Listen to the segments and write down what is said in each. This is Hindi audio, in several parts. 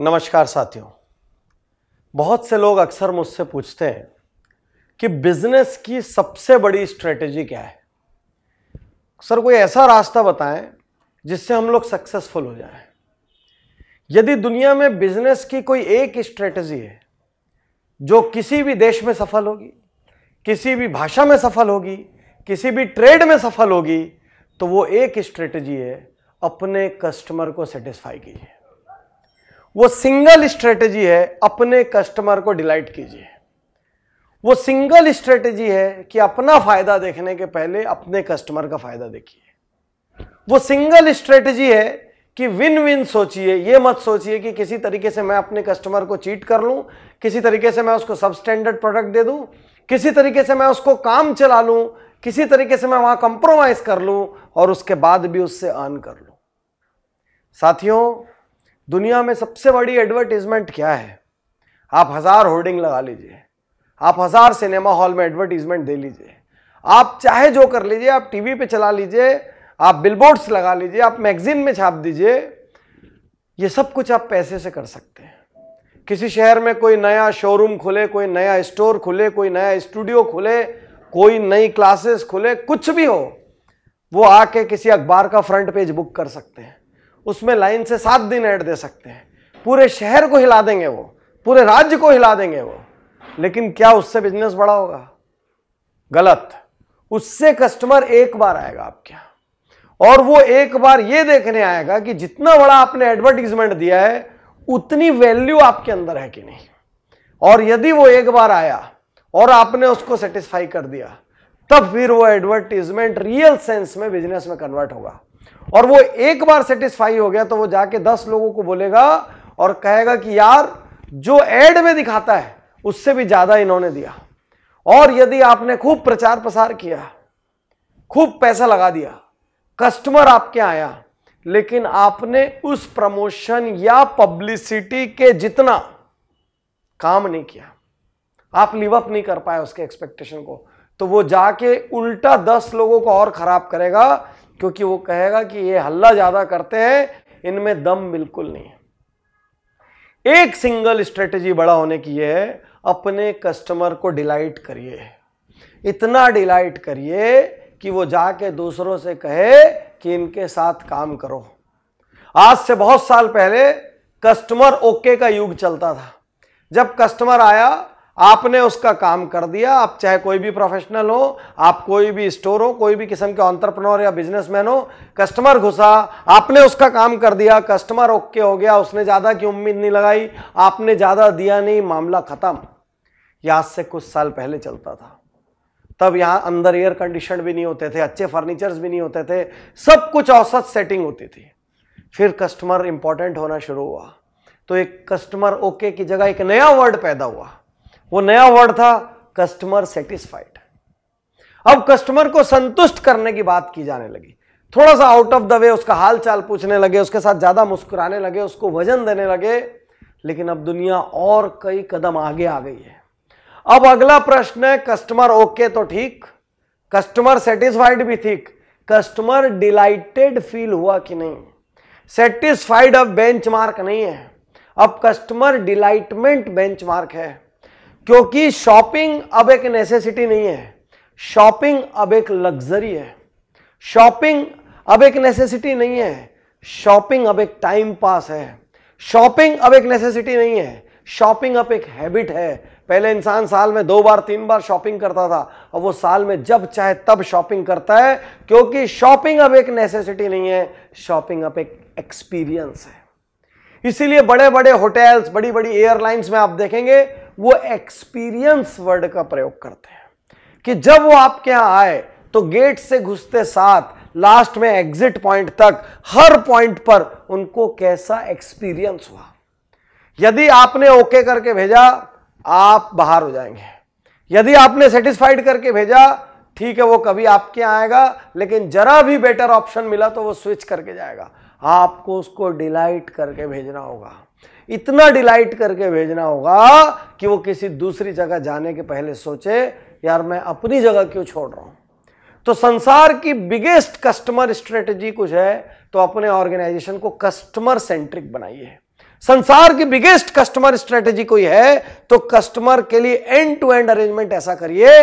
नमस्कार साथियों बहुत से लोग अक्सर मुझसे पूछते हैं कि बिजनेस की सबसे बड़ी स्ट्रेटेजी क्या है सर कोई ऐसा रास्ता बताएं जिससे हम लोग सक्सेसफुल हो जाएं। यदि दुनिया में बिजनेस की कोई एक स्ट्रेटेजी है जो किसी भी देश में सफल होगी किसी भी भाषा में सफल होगी किसी भी ट्रेड में सफल होगी तो वो एक स्ट्रेटजी है अपने कस्टमर को सेटिस्फाई कीजिए वो सिंगल स्ट्रेटजी है अपने कस्टमर को डिलाइट कीजिए वो सिंगल स्ट्रेटजी है कि अपना फायदा देखने के पहले अपने कस्टमर का फायदा देखिए वो सिंगल स्ट्रेटजी है कि विन विन सोचिए ये मत सोचिए कि किसी तरीके से मैं अपने कस्टमर को चीट कर लूं किसी तरीके से मैं उसको सब स्टैंडर्ड प्रोडक्ट दे दूं किसी तरीके से मैं उसको काम चला लूं किसी तरीके से मैं वहां कंप्रोमाइज़ कर लूं और उसके बाद भी उससे अर्न कर लूं साथियों दुनिया में सबसे बड़ी एडवर्टीज़मेंट क्या है आप हज़ार होर्डिंग लगा लीजिए आप हज़ार सिनेमा हॉल में एडवर्टीज़मेंट दे लीजिए आप चाहे जो कर लीजिए आप टीवी पे चला लीजिए आप बिलबोर्ड्स लगा लीजिए आप मैगजीन में छाप दीजिए ये सब कुछ आप पैसे से कर सकते हैं किसी शहर में कोई नया शोरूम खुले कोई नया स्टोर खुले कोई नया स्टूडियो खुले कोई नई क्लासेस खुले कुछ भी हो वो आके किसी अखबार का फ्रंट पेज बुक कर सकते हैं उसमें लाइन से सात दिन ऐड दे सकते हैं पूरे शहर को हिला देंगे वो पूरे राज्य को हिला देंगे वो लेकिन क्या उससे बिजनेस बड़ा होगा गलत उससे कस्टमर एक बार आएगा आपके यहाँ और वो एक बार ये देखने आएगा कि जितना बड़ा आपने एडवर्टीजमेंट दिया है उतनी वैल्यू आपके अंदर है कि नहीं और यदि वो एक बार आया और आपने उसको सेटिस्फाई कर दिया तब फिर वो एडवर्टीजमेंट रियल सेंस में बिजनेस में कन्वर्ट होगा और वो एक बार सेटिस्फाई हो गया तो वो जाके दस लोगों को बोलेगा और कहेगा कि यार जो एड में दिखाता है उससे भी ज्यादा इन्होंने दिया और यदि आपने खूब प्रचार प्रसार किया खूब पैसा लगा दिया कस्टमर आपके आया लेकिन आपने उस प्रमोशन या पब्लिसिटी के जितना काम नहीं किया आप लिव अप नहीं कर पाए उसके एक्सपेक्टेशन को तो वो जाके उल्टा दस लोगों को और खराब करेगा क्योंकि वो कहेगा कि ये हल्ला ज्यादा करते हैं इनमें दम बिल्कुल नहीं है एक सिंगल स्ट्रेटेजी बड़ा होने की है अपने कस्टमर को डिलाइट करिए इतना डिलाइट करिए कि वो जाके दूसरों से कहे कि इनके साथ काम करो आज से बहुत साल पहले कस्टमर ओके का युग चलता था जब कस्टमर आया आपने उसका काम कर दिया आप चाहे कोई भी प्रोफेशनल हो आप कोई भी स्टोर हो कोई भी किस्म के ऑन्टरप्रनोर या बिजनेसमैन हो कस्टमर घुसा आपने उसका काम कर दिया कस्टमर ओके हो गया उसने ज़्यादा की उम्मीद नहीं लगाई आपने ज़्यादा दिया नहीं मामला ख़त्म यह आज से कुछ साल पहले चलता था तब यहाँ अंदर एयर कंडीशन भी नहीं होते थे अच्छे फर्नीचर्स भी नहीं होते थे सब कुछ औसत सेटिंग होती थी फिर कस्टमर इंपॉर्टेंट होना शुरू हुआ तो एक कस्टमर ओके की जगह एक नया वर्ड पैदा हुआ वो नया वर्ड था कस्टमर सेटिस्फाइड अब कस्टमर को संतुष्ट करने की बात की जाने लगी थोड़ा सा आउट ऑफ द वे उसका हाल चाल पूछने लगे उसके साथ ज्यादा मुस्कुराने लगे उसको वजन देने लगे लेकिन अब दुनिया और कई कदम आगे आ गई है अब अगला प्रश्न है कस्टमर ओके तो ठीक कस्टमर सेटिस्फाइड भी ठीक कस्टमर डिलाइटेड फील हुआ कि नहीं सेटिस्फाइड अब बेंचमार्क नहीं है अब कस्टमर डिलाइटमेंट बेंचमार्क है क्योंकि शॉपिंग अब एक नेसेसिटी नहीं है शॉपिंग अब एक लग्जरी है शॉपिंग अब एक नेसेसिटी नहीं है शॉपिंग अब एक टाइम पास है शॉपिंग अब एक नेसेसिटी नहीं है शॉपिंग अब एक हैबिट है पहले इंसान साल में दो बार तीन बार शॉपिंग करता था और वो साल में जब चाहे तब शॉपिंग करता है क्योंकि शॉपिंग अब एक नेसेसिटी नहीं है शॉपिंग अब एक एक्सपीरियंस है इसीलिए बड़े बड़े होटल्स बड़ी बड़ी एयरलाइंस में आप देखेंगे वो एक्सपीरियंस वर्ड का प्रयोग करते हैं कि जब वो आपके यहां आए तो गेट से घुसते साथ लास्ट में एग्जिट पॉइंट तक हर पॉइंट पर उनको कैसा एक्सपीरियंस हुआ यदि आपने ओके करके भेजा आप बाहर हो जाएंगे यदि आपने सेटिस्फाइड करके भेजा ठीक है वो कभी आपके आएगा लेकिन जरा भी बेटर ऑप्शन मिला तो वो स्विच करके जाएगा आपको उसको डिलाइट करके भेजना होगा इतना डिलाइट करके भेजना होगा कि वो किसी दूसरी जगह जाने के पहले सोचे यार मैं अपनी जगह क्यों छोड़ रहा हूं तो संसार की बिगेस्ट कस्टमर स्ट्रेटजी कुछ है तो अपने ऑर्गेनाइजेशन को कस्टमर सेंट्रिक बनाइए संसार की बिगेस्ट कस्टमर स्ट्रेटेजी कोई है तो कस्टमर के लिए एंड टू एंड अरेंजमेंट ऐसा करिए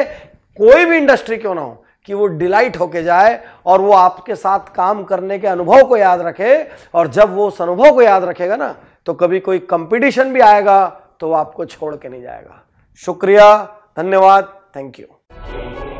कोई भी इंडस्ट्री क्यों ना हो कि वो डिलाइट होके जाए और वो आपके साथ काम करने के अनुभव को याद रखे और जब वो उस अनुभव को याद रखेगा ना तो कभी कोई कंपटीशन भी आएगा तो वो आपको छोड़ के नहीं जाएगा शुक्रिया धन्यवाद थैंक यू